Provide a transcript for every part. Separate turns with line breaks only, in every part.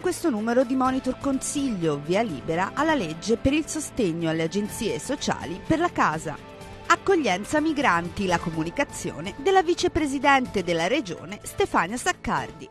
questo numero di Monitor Consiglio, via libera alla legge per il sostegno alle agenzie sociali per la casa. Accoglienza migranti, la comunicazione della vicepresidente della regione Stefania Saccardi.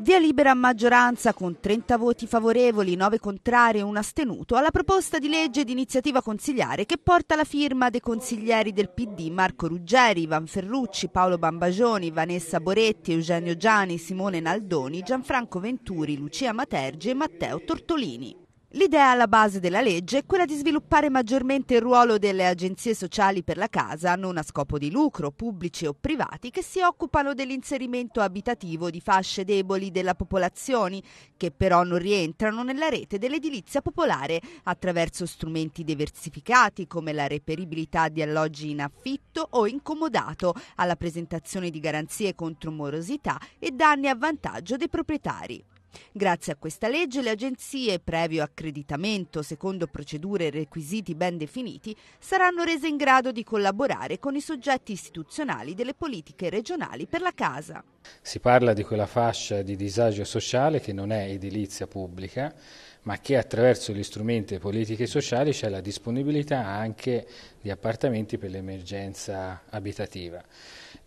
Via libera a maggioranza con 30 voti favorevoli, 9 contrari e un astenuto alla proposta di legge di iniziativa consigliare che porta la firma dei consiglieri del PD Marco Ruggeri, Ivan Ferrucci, Paolo Bambagioni, Vanessa Boretti, Eugenio Giani, Simone Naldoni, Gianfranco Venturi, Lucia Matergi e Matteo Tortolini. L'idea alla base della legge è quella di sviluppare maggiormente il ruolo delle agenzie sociali per la casa, non a scopo di lucro, pubblici o privati, che si occupano dell'inserimento abitativo di fasce deboli della popolazione, che però non rientrano nella rete dell'edilizia popolare, attraverso strumenti diversificati come la reperibilità di alloggi in affitto o incomodato, alla presentazione di garanzie contro morosità e danni a vantaggio dei proprietari. Grazie a questa legge le agenzie, previo accreditamento secondo procedure e requisiti ben definiti, saranno rese in grado di collaborare con i soggetti istituzionali delle politiche regionali per la casa. Si parla di quella fascia di disagio sociale che non è edilizia pubblica, ma che attraverso gli strumenti e politiche sociali c'è la disponibilità anche di appartamenti per l'emergenza abitativa.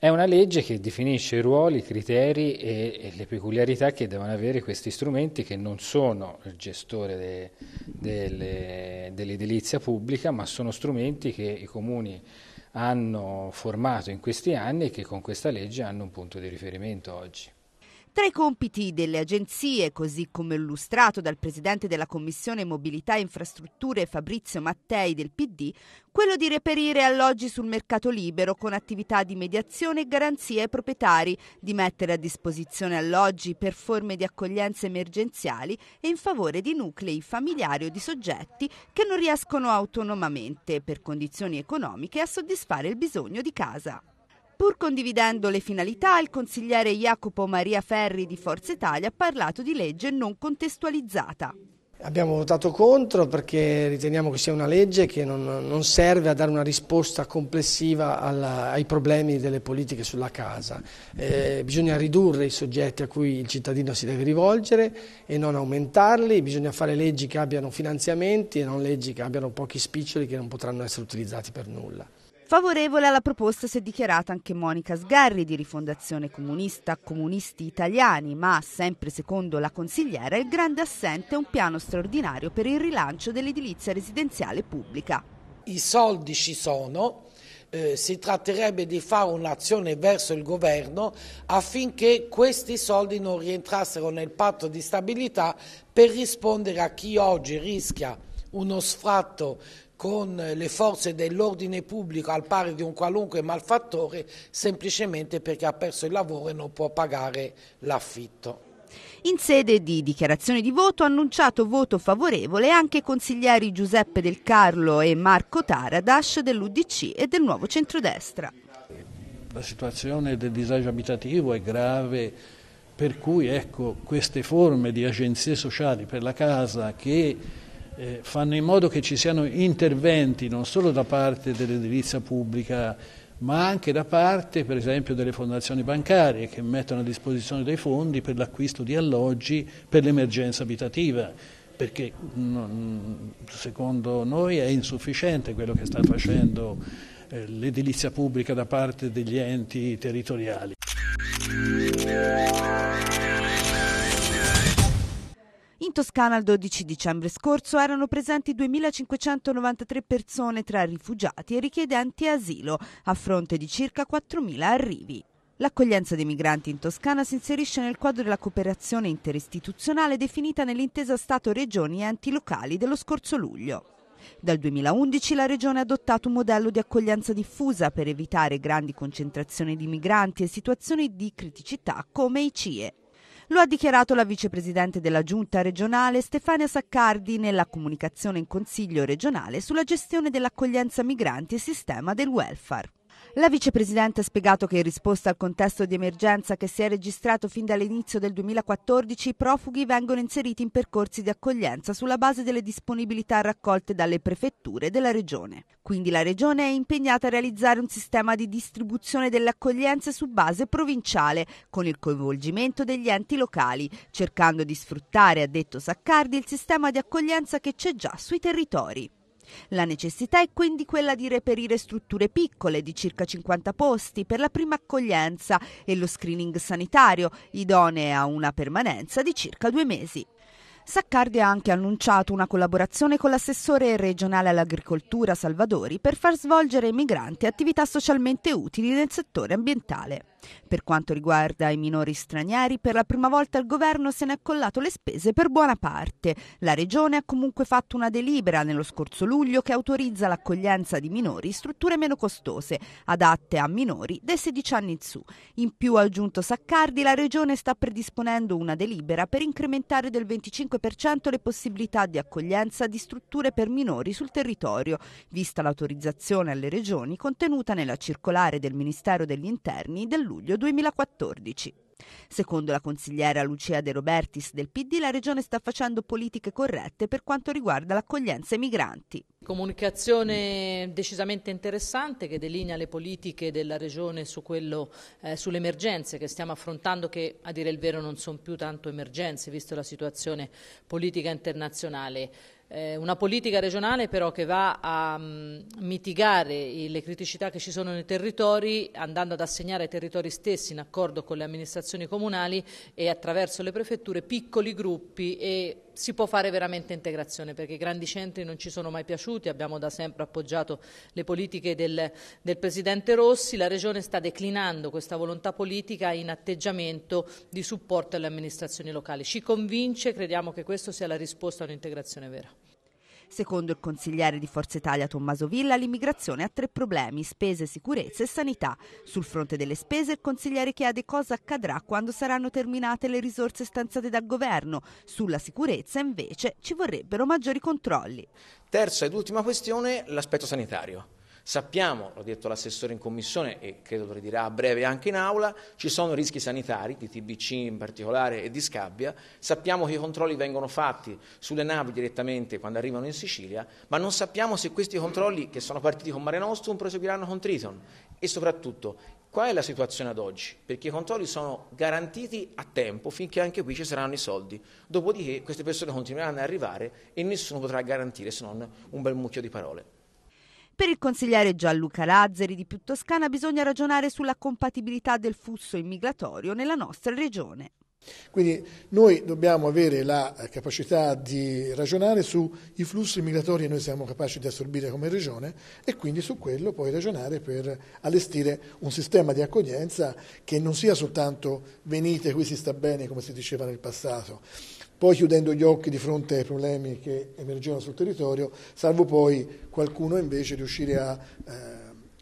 È una legge che definisce i ruoli, i criteri e, e le peculiarità che devono avere questi strumenti che non sono il gestore de, de, dell'edilizia pubblica, ma sono strumenti che i comuni hanno formato in questi anni e che con questa legge hanno un punto di riferimento oggi. Tra i compiti delle agenzie, così come illustrato dal presidente della Commissione Mobilità e Infrastrutture Fabrizio Mattei del PD, quello di reperire alloggi sul mercato libero con attività di mediazione e garanzie ai proprietari, di mettere a disposizione alloggi per forme di accoglienza emergenziali e in favore di nuclei familiari o di soggetti che non riescono autonomamente, per condizioni economiche, a soddisfare il bisogno di casa. Pur condividendo le finalità, il consigliere Jacopo Maria Ferri di Forza Italia ha parlato di legge non contestualizzata. Abbiamo votato contro perché riteniamo che sia una legge che non, non serve a dare una risposta complessiva alla, ai problemi delle politiche sulla casa. Eh, bisogna ridurre i soggetti a cui il cittadino si deve rivolgere e non aumentarli, bisogna fare leggi che abbiano finanziamenti e non leggi che abbiano pochi spiccioli che non potranno essere utilizzati per nulla. Favorevole alla proposta si è dichiarata anche Monica Sgarri di Rifondazione Comunista Comunisti Italiani, ma sempre secondo la consigliera il grande assente è un piano straordinario per il rilancio dell'edilizia residenziale pubblica. I soldi ci sono, eh, si tratterebbe di fare un'azione verso il governo affinché questi soldi non rientrassero nel patto di stabilità per rispondere a chi oggi rischia uno sfratto con le forze dell'ordine pubblico al pari di un qualunque malfattore semplicemente perché ha perso il lavoro e non può pagare l'affitto. In sede di dichiarazione di voto ha annunciato voto favorevole anche i consiglieri Giuseppe Del Carlo e Marco Taradas dell'Udc e del Nuovo Centrodestra. La situazione del disagio abitativo è grave, per cui ecco, queste forme di agenzie sociali per la casa che eh, fanno in modo che ci siano interventi non solo da parte dell'edilizia pubblica, ma anche da parte per esempio delle fondazioni bancarie che mettono a disposizione dei fondi per l'acquisto di alloggi per l'emergenza abitativa, perché mm, mm, secondo noi è insufficiente quello che sta facendo eh, l'edilizia pubblica da parte degli enti territoriali. In Toscana il 12 dicembre scorso erano presenti 2.593 persone tra rifugiati e richiedenti asilo, a fronte di circa 4.000 arrivi. L'accoglienza dei migranti in Toscana si inserisce nel quadro della cooperazione interistituzionale definita nell'intesa Stato-Regioni e enti locali dello scorso luglio. Dal 2011 la Regione ha adottato un modello di accoglienza diffusa per evitare grandi concentrazioni di migranti e situazioni di criticità come i CIE. Lo ha dichiarato la vicepresidente della giunta regionale Stefania Saccardi nella comunicazione in consiglio regionale sulla gestione dell'accoglienza migranti e sistema del welfare. La vicepresidente ha spiegato che in risposta al contesto di emergenza che si è registrato fin dall'inizio del 2014, i profughi vengono inseriti in percorsi di accoglienza sulla base delle disponibilità raccolte dalle prefetture della regione. Quindi la regione è impegnata a realizzare un sistema di distribuzione delle accoglienze su base provinciale, con il coinvolgimento degli enti locali, cercando di sfruttare, ha detto Saccardi, il sistema di accoglienza che c'è già sui territori. La necessità è quindi quella di reperire strutture piccole di circa 50 posti per la prima accoglienza e lo screening sanitario, idonee a una permanenza di circa due mesi. Saccardi ha anche annunciato una collaborazione con l'assessore regionale all'agricoltura Salvadori per far svolgere ai migranti attività socialmente utili nel settore ambientale. Per quanto riguarda i minori stranieri, per la prima volta il governo se ne è accollato le spese per buona parte. La regione ha comunque fatto una delibera nello scorso luglio che autorizza l'accoglienza di minori in strutture meno costose, adatte a minori dai 16 anni in su. In più, ha aggiunto Saccardi, la regione sta predisponendo una delibera per incrementare del 25% le possibilità di accoglienza di strutture per minori sul territorio, vista l'autorizzazione alle regioni contenuta nella circolare del Ministero degli Interni del luglio 2014. Secondo la consigliera Lucia De Robertis del PD, la Regione sta facendo politiche corrette per quanto riguarda l'accoglienza ai migranti. Comunicazione decisamente interessante che delinea le politiche della Regione su quello, eh, sulle emergenze che stiamo affrontando, che a dire il vero non sono più tanto emergenze, visto la situazione politica internazionale. Eh, una politica regionale però che va a mh, mm, mitigare le criticità che ci sono nei territori andando ad assegnare ai territori stessi in accordo con le amministrazioni comunali e attraverso le prefetture piccoli gruppi e si può fare veramente integrazione perché i grandi centri non ci sono mai piaciuti, abbiamo da sempre appoggiato le politiche del, del Presidente Rossi, la Regione sta declinando questa volontà politica in atteggiamento di supporto alle amministrazioni locali. Ci convince, crediamo che questa sia la risposta a un'integrazione vera. Secondo il consigliere di Forza Italia Tommaso Villa, l'immigrazione ha tre problemi, spese, sicurezza e sanità. Sul fronte delle spese, il consigliere chiede cosa accadrà quando saranno terminate le risorse stanziate dal governo. Sulla sicurezza, invece, ci vorrebbero maggiori controlli. Terza ed ultima questione, l'aspetto sanitario. Sappiamo, l'ho detto l'assessore in commissione e credo lo ridirà a breve anche in aula, ci sono rischi sanitari, di TBC in particolare e di scabbia, sappiamo che i controlli vengono fatti sulle navi direttamente quando arrivano in Sicilia, ma non sappiamo se questi controlli che sono partiti con Mare Nostrum proseguiranno con Triton e soprattutto Qual è la situazione ad oggi? Perché i controlli sono garantiti a tempo finché anche qui ci saranno i soldi, dopodiché queste persone continueranno ad arrivare e nessuno potrà garantire se non un bel mucchio di parole. Per il consigliere Gianluca Lazzari di Più Toscana bisogna ragionare sulla compatibilità del flusso immigratorio nella nostra regione. Quindi noi dobbiamo avere la eh, capacità di ragionare sui flussi migratori che noi siamo capaci di assorbire come regione e quindi su quello poi ragionare per allestire un sistema di accoglienza che non sia soltanto venite qui si sta bene come si diceva nel passato, poi chiudendo gli occhi di fronte ai problemi che emergevano sul territorio, salvo poi qualcuno invece riuscire a eh,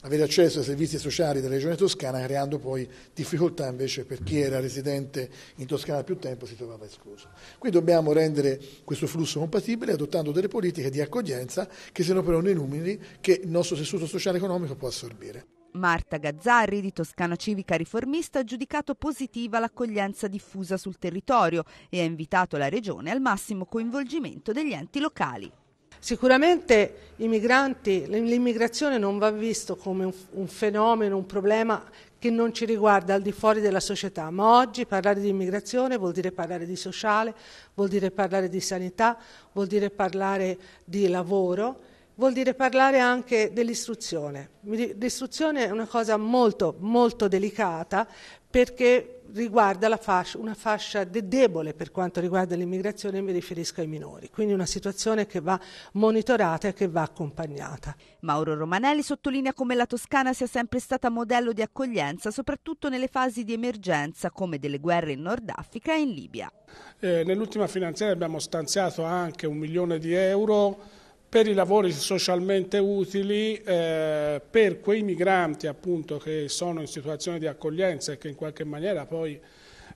avere accesso ai servizi sociali della regione toscana, creando poi difficoltà invece per chi era residente in Toscana più tempo si trovava escluso. Qui dobbiamo rendere questo flusso compatibile adottando delle politiche di accoglienza che siano però nei numeri che il nostro tessuto sociale e economico può assorbire. Marta Gazzarri di Toscana Civica Riformista ha giudicato positiva l'accoglienza diffusa sul territorio e ha invitato la Regione al massimo coinvolgimento degli enti locali. Sicuramente l'immigrazione non va visto come un, fenomeno, un problema che non ci riguarda al di fuori della società, ma oggi parlare di immigrazione vuol dire parlare di sociale, vuol dire parlare di sanità, vuol dire parlare di lavoro vuol dire parlare anche dell'istruzione. L'istruzione è una cosa molto, molto delicata perché riguarda fascia, una fascia de- debole per quanto riguarda l'immigrazione, mi riferisco ai minori, quindi una situazione che va monitorata e che va accompagnata. Mauro Romanelli sottolinea come la Toscana sia sempre stata modello di accoglienza, soprattutto nelle fasi di emergenza come delle guerre in Nord Africa e in Libia. Eh, nell'ultima finanziaria abbiamo stanziato anche un milione di euro per i lavori socialmente utili eh, per quei migranti appunto, che sono in situazione di accoglienza e che in qualche maniera poi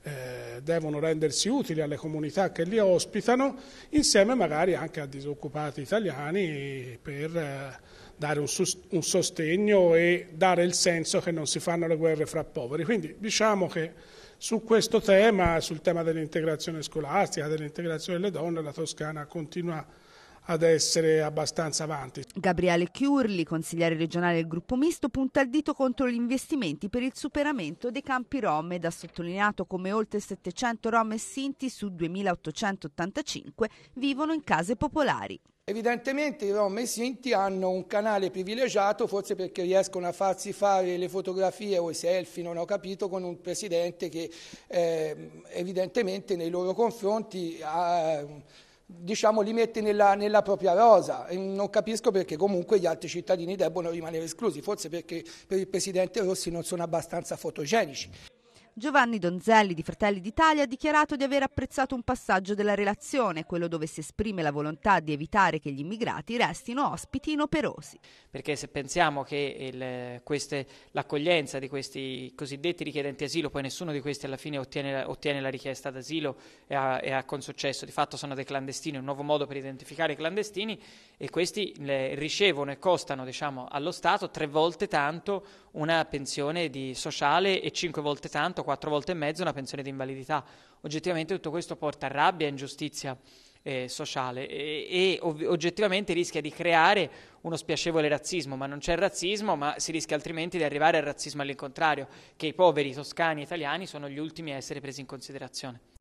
eh, devono rendersi utili alle comunità che li ospitano, insieme magari anche a disoccupati italiani per eh, dare un, un, sostegno e dare il senso che non si fanno le guerre fra poveri. Quindi diciamo che su questo tema, sul tema dell'integrazione scolastica, dell'integrazione delle donne, la Toscana continua a ad essere abbastanza avanti. Gabriele Chiurli, consigliere regionale del gruppo misto, punta il dito contro gli investimenti per il superamento dei campi rom ed ha sottolineato come oltre 700 rom e sinti su 2885 vivono in case popolari. Evidentemente i Rom e i Sinti hanno un canale privilegiato, forse perché riescono a farsi fare le fotografie o i selfie, non ho capito, con un presidente che eh, evidentemente nei loro confronti ha diciamo, li mette nella, nella, propria rosa. E Non capisco perché comunque gli altri cittadini debbono rimanere esclusi, forse perché per il Presidente Rossi non sono abbastanza fotogenici. Giovanni Donzelli di Fratelli d'Italia ha dichiarato di aver apprezzato un passaggio della relazione, quello dove si esprime la volontà di evitare che gli immigrati restino ospiti inoperosi. Perché se pensiamo che il, queste, l'accoglienza di questi cosiddetti richiedenti asilo, poi nessuno di questi alla fine ottiene, ottiene la richiesta d'asilo e ha, e ha, con successo, di fatto sono dei clandestini, un nuovo modo per identificare i clandestini e questi ricevono e costano diciamo, allo Stato tre volte tanto una pensione di, sociale e cinque volte tanto quattro volte e mezzo una pensione di invalidità. Oggettivamente tutto questo porta a rabbia e ingiustizia. Eh, sociale e, e ov- oggettivamente rischia di creare uno spiacevole razzismo, ma non c'è razzismo, ma si rischia altrimenti di arrivare al razzismo all'incontrario, che i poveri toscani e italiani sono gli ultimi a essere presi in considerazione.